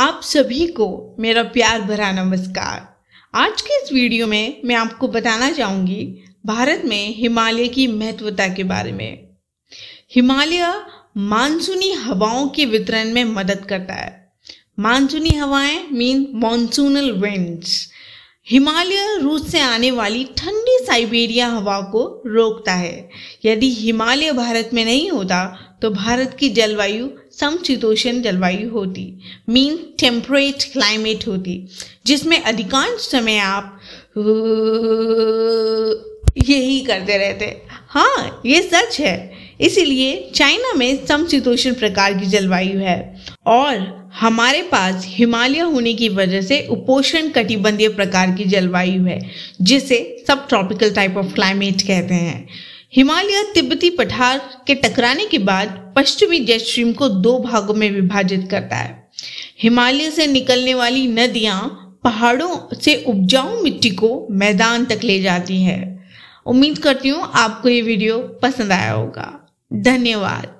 आप सभी को मेरा प्यार भरा नमस्कार आज के इस वीडियो में मैं आपको बताना चाहूँगी भारत में हिमालय की महत्वता के बारे में हिमालय मानसूनी हवाओं के वितरण में मदद करता है मानसूनी हवाएं मीन मॉनसूनल विंड्स हिमालय रूस से आने वाली ठंडी साइबेरिया हवा को रोकता है यदि हिमालय भारत में नहीं होता तो भारत की जलवायु समशीतोषण जलवायु होती मीन टेम्परेट क्लाइमेट होती जिसमें अधिकांश समय आप यही करते रहते हाँ ये सच है इसीलिए चाइना में समशीतोषण प्रकार की जलवायु है और हमारे पास हिमालय होने की वजह से उपोषण कटिबंधीय प्रकार की जलवायु है जिसे सब ट्रॉपिकल टाइप ऑफ क्लाइमेट कहते हैं हिमालय तिब्बती पठार के टकराने के बाद पश्चिमी जेट स्ट्रीम को दो भागों में विभाजित करता है हिमालय से निकलने वाली नदियाँ पहाड़ों से उपजाऊ मिट्टी को मैदान तक ले जाती है उम्मीद करती हूँ आपको ये वीडियो पसंद आया होगा धन्यवाद